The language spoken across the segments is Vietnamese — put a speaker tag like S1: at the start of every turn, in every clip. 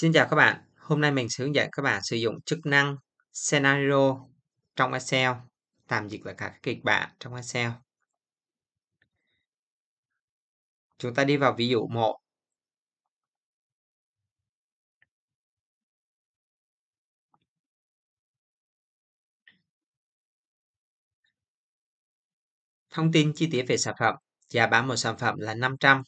S1: Xin chào các bạn, hôm nay mình sẽ hướng dẫn các bạn sử dụng chức năng scenario trong Excel, tạm dịch là cả kịch bản trong Excel. Chúng ta đi vào ví dụ 1. Thông tin chi tiết về sản phẩm, giá bán một sản phẩm là 500,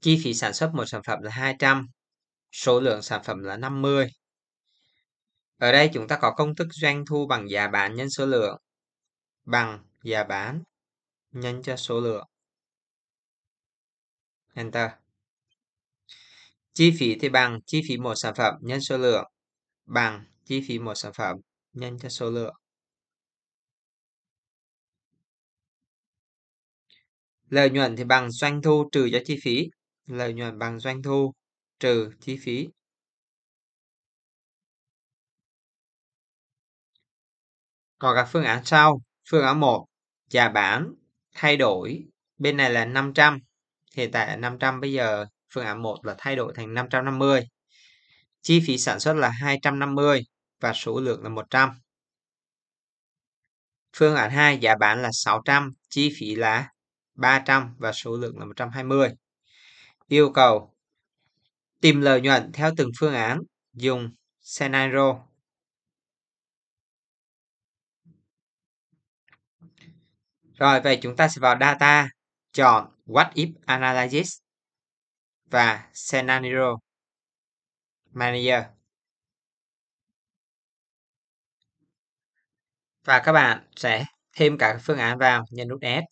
S1: chi phí sản xuất một sản phẩm là 200, số lượng sản phẩm là 50. Ở đây chúng ta có công thức doanh thu bằng giá bán nhân số lượng bằng giá bán nhân cho số lượng. Enter. Chi phí thì bằng chi phí một sản phẩm nhân số lượng bằng chi phí một sản phẩm nhân cho số lượng. Lợi nhuận thì bằng doanh thu trừ cho chi phí. Lợi nhuận bằng doanh thu trừ chi phí. Còn các phương án sau, phương án 1, giá bán, thay đổi, bên này là 500, hiện tại là 500 bây giờ phương án 1 là thay đổi thành 550. Chi phí sản xuất là 250 và số lượng là 100. Phương án 2 giá bán là 600, chi phí là 300 và số lượng là 120. Yêu cầu Tìm lợi nhuận theo từng phương án, dùng scenario. Rồi, vậy chúng ta sẽ vào data, chọn What If Analysis và Scenario Manager. Và các bạn sẽ thêm cả phương án vào, nhấn nút add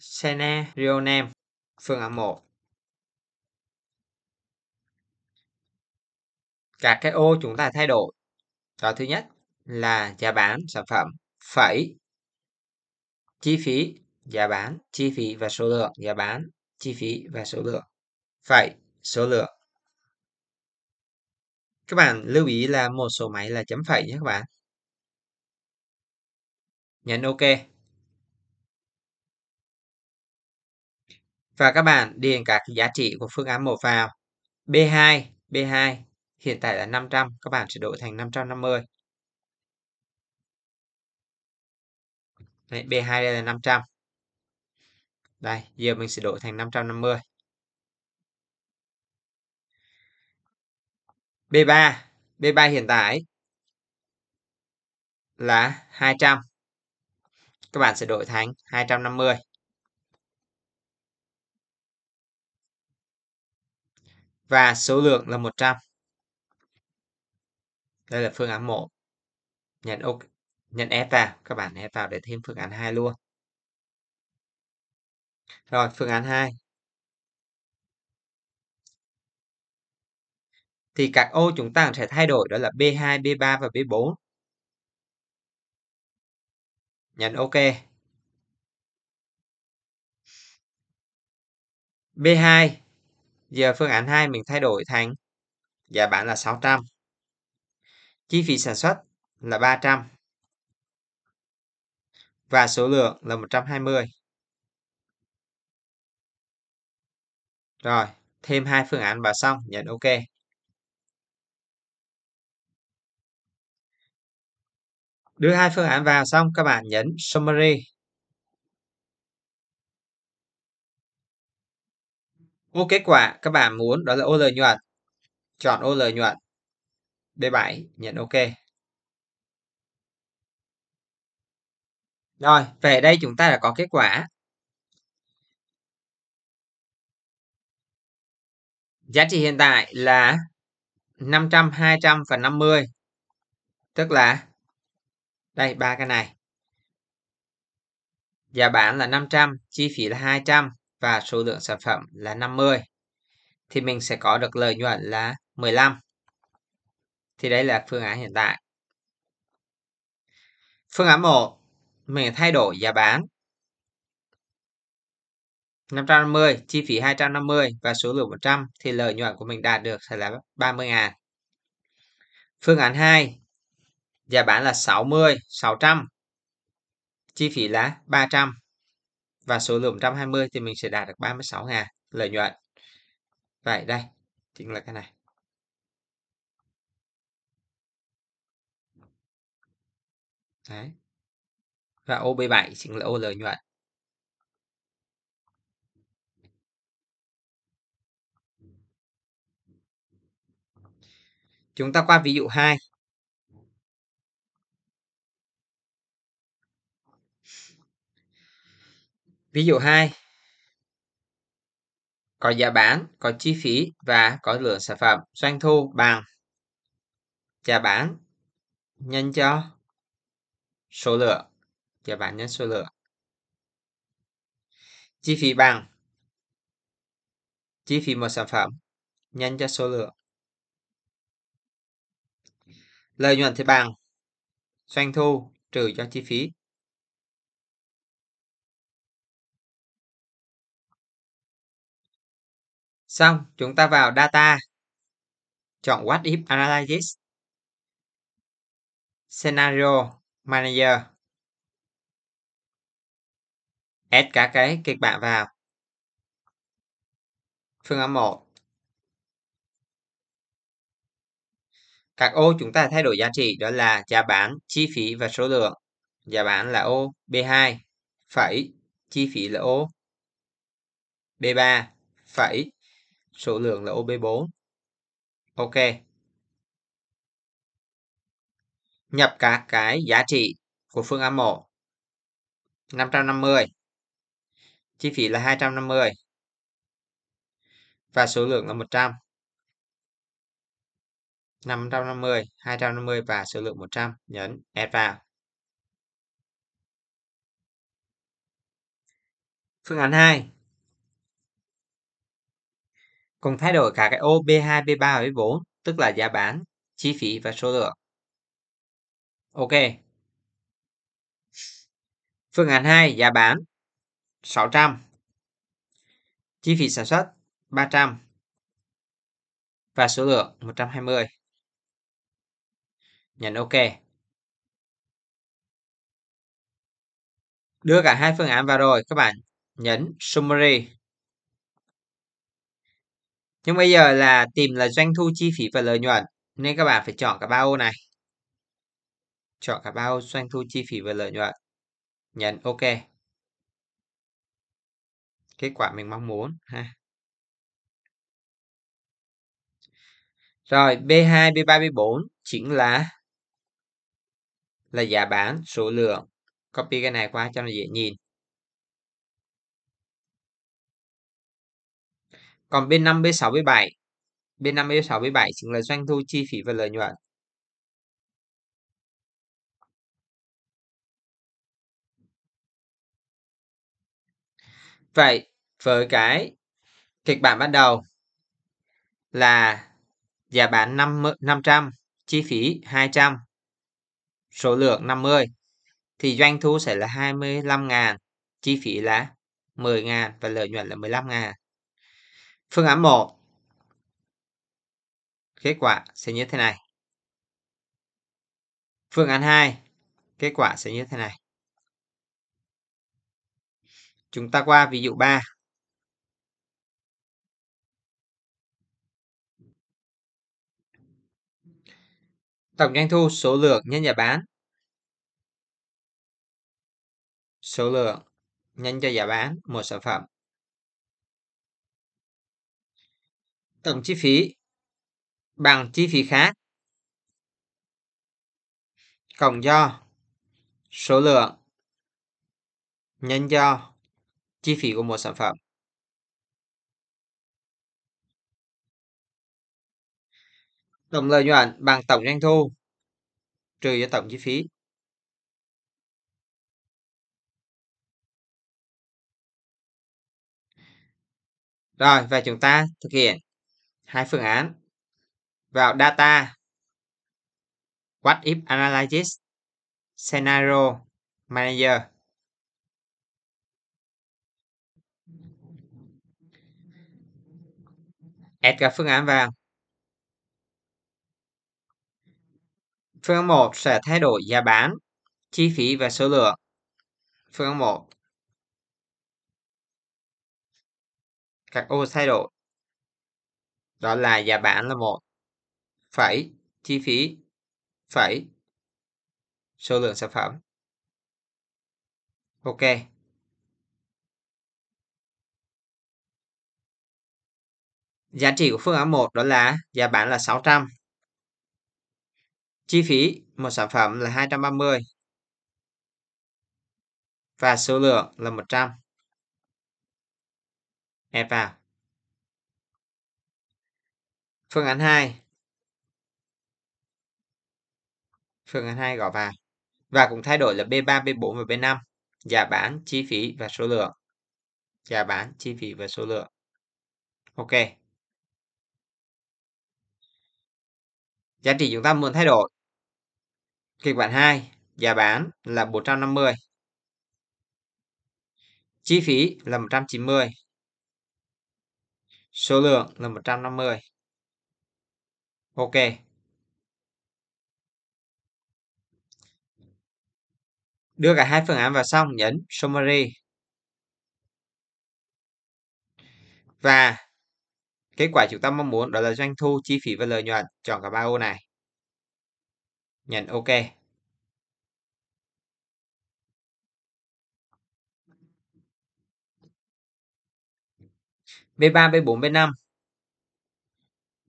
S1: Sene Rio Nam, phương 1. Các cái ô chúng ta thay đổi. Đó thứ nhất là giá bán sản phẩm phẩy chi phí giá bán chi phí và số lượng giá bán chi phí và số lượng phẩy số lượng các bạn lưu ý là một số máy là chấm phẩy nhé các bạn nhấn ok và các bạn điền các giá trị của phương án 1 vào. B2, B2 hiện tại là 500, các bạn sẽ đổi thành 550. Đấy, B2 đây là 500. Đây, giờ mình sẽ đổi thành 550. B3, B3 hiện tại là 200. Các bạn sẽ đổi thành 250. và số lượng là 100. Đây là phương án 1. nhấn ok, nhận F vào, các bạn F vào để thêm phương án 2 luôn. Rồi, phương án 2. Thì các ô chúng ta sẽ thay đổi đó là B2, B3 và B4. Nhấn OK. B2 Giờ phương án 2 mình thay đổi thành giá bán là 600. Chi phí sản xuất là 300. Và số lượng là 120. Rồi, thêm hai phương án vào xong, nhấn OK. Đưa hai phương án vào xong, các bạn nhấn Summary. Ô kết quả các bạn muốn đó là ô lợi nhuận. Chọn ô lợi nhuận. B7 nhận OK. Rồi, về đây chúng ta đã có kết quả. Giá trị hiện tại là 500, 200 và 50. Tức là đây ba cái này. Giá bán là 500, chi phí là 200, và số lượng sản phẩm là 50 thì mình sẽ có được lợi nhuận là 15. Thì đây là phương án hiện tại. Phương án 1, mình thay đổi giá bán. 550, chi phí 250 và số lượng 100 thì lợi nhuận của mình đạt được sẽ là 30.000. Phương án 2, giá bán là 60, 600, chi phí là 300 và số lượng 120 thì mình sẽ đạt được 36 ngàn lợi nhuận. Vậy đây, chính là cái này. Đấy. Và OB7 chính là ô lợi nhuận. Chúng ta qua ví dụ 2. Ví dụ 2. Có giá bán, có chi phí và có lượng sản phẩm doanh thu bằng giá bán nhân cho số lượng. Giá bán nhân số lượng. Chi phí bằng chi phí một sản phẩm nhân cho số lượng. Lợi nhuận thì bằng doanh thu trừ cho chi phí Xong, chúng ta vào Data, chọn What If Analysis, Scenario Manager, add cả cái kịch bản vào. Phương án 1. Các ô chúng ta thay đổi giá trị đó là giá bán, chi phí và số lượng. Giá bán là ô B2, phẩy, chi phí là ô B3, phẩy, số lượng là OB4. Ok. Nhập các cái giá trị của phương án 1. 550. Chi phí là 250. Và số lượng là 100. 550, 250 và số lượng 100. Nhấn Add vào. Phương án 2 Cùng thay đổi cả cái ô B2, B3 và B4, tức là giá bán, chi phí và số lượng. Ok. Phương án 2, giá bán 600. Chi phí sản xuất 300. Và số lượng 120. Nhấn OK. Đưa cả hai phương án vào rồi, các bạn nhấn Summary nhưng bây giờ là tìm là doanh thu chi phí và lợi nhuận nên các bạn phải chọn cả ba ô này chọn cả ba ô doanh thu chi phí và lợi nhuận nhấn ok kết quả mình mong muốn ha rồi B2 B3 B4 chính là là giá bán số lượng copy cái này qua cho nó dễ nhìn Còn bên 5, B6, B7 Bên 5, B6, B7 chính là doanh thu, chi phí và lợi nhuận. Vậy với cái kịch bản ban đầu là giá bán 5, 500, chi phí 200, số lượng 50 thì doanh thu sẽ là 25.000, chi phí là 10.000 và lợi nhuận là 15.000. Phương án 1 Kết quả sẽ như thế này. Phương án 2 Kết quả sẽ như thế này. Chúng ta qua ví dụ 3. Tổng doanh thu số lượng nhân giá bán. Số lượng nhân cho giá bán một sản phẩm tổng chi phí bằng chi phí khác cộng do số lượng nhân do chi phí của một sản phẩm tổng lợi nhuận bằng tổng doanh thu trừ cho tổng chi phí rồi và chúng ta thực hiện hai phương án vào data what if analysis scenario manager add cả phương án vào phương án 1 sẽ thay đổi giá bán chi phí và số lượng phương án 1 các ô thay đổi đó là giá bán là một phẩy chi phí phẩy số lượng sản phẩm ok giá trị của phương án 1 đó là giá bán là 600 chi phí một sản phẩm là 230 và số lượng là 100 ép vào Phương án 2. Phương án 2 gõ vào. Và cũng thay đổi là B3, B4 và B5. Giá bán, chi phí và số lượng. Giá bán, chi phí và số lượng. Ok. Giá trị chúng ta muốn thay đổi. Kịch bản 2, giá bán là 450. Chi phí là 190. Số lượng là 150 ok đưa cả hai phương án vào xong nhấn summary và kết quả chúng ta mong muốn đó là doanh thu chi phí và lợi nhuận chọn cả ba ô này nhấn ok B3, B4, B5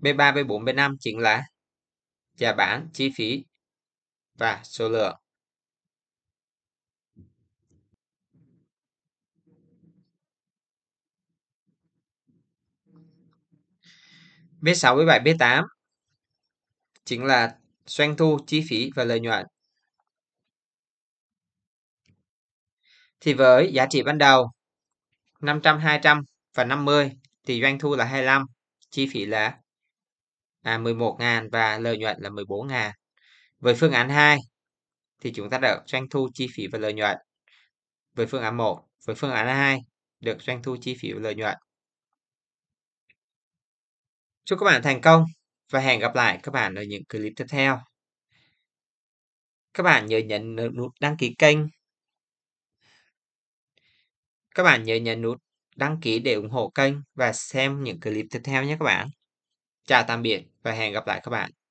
S1: B3, B4, B5 chính là giá bán, chi phí và số lượng. B6, B7, B8 chính là doanh thu, chi phí và lợi nhuận. Thì với giá trị ban đầu 500, 200 và 50 thì doanh thu là 25, chi phí là à, 11.000 và lợi nhuận là 14.000. Với phương án 2 thì chúng ta được doanh thu chi phí và lợi nhuận. Với phương án 1, với phương án 2 được doanh thu chi phí và lợi nhuận. Chúc các bạn thành công và hẹn gặp lại các bạn ở những clip tiếp theo. Các bạn nhớ nhấn nút đăng ký kênh. Các bạn nhớ nhấn nút đăng ký để ủng hộ kênh và xem những clip tiếp theo nhé các bạn. Chào tạm biệt và hẹn gặp lại các bạn.